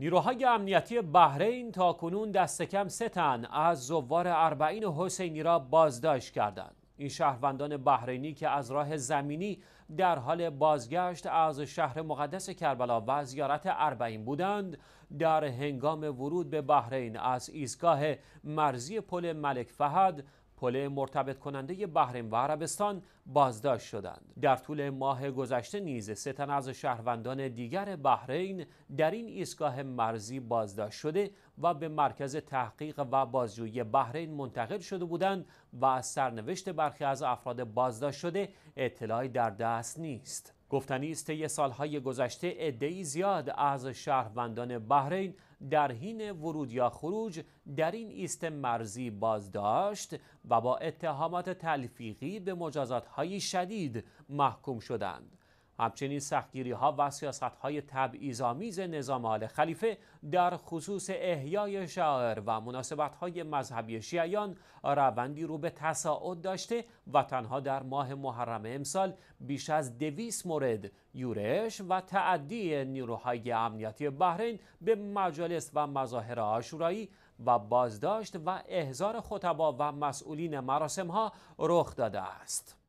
نیروهای امنیتی بحرین تا کنون دست کم سه تن از زوار اربعین حسینی را بازداشت کردند. این شهروندان بحرینی که از راه زمینی در حال بازگشت از شهر مقدس کربلا و زیارت اربعین بودند در هنگام ورود به بحرین از ایستگاه مرزی پل ملک فهد پل مرتبط کننده بحرین و عربستان بازداشت شدند در طول ماه گذشته نیز سه تن از شهروندان دیگر بحرین در این ایستگاه مرزی بازداشت شده و به مرکز تحقیق و بازجویی بحرین منتقل شده بودند و از سرنوشت برخی از افراد بازداشت شده اطلاعی در دست نیست گفتنی است طی سالهای گذشته عدهای زیاد از شهروندان بحرین در حین ورود یا خروج در این ایست مرزی بازداشت و با اتهامات تلفیقی به مجازاتهای شدید محکوم شدند همچنین سختگیری ها و سیاست های تبعیض‌آمیز نظام آل خلیفه در خصوص احیای شاعر و مناسبت های مذهبی شیعیان روندی رو به تصاعد داشته و تنها در ماه محرم امسال بیش از دویست مورد یورش و تعدی نیروهای امنیتی بحرین به مجالس و مظاهر آشورایی و بازداشت و احضار خطبا و مسئولین مراسم ها رخ داده است.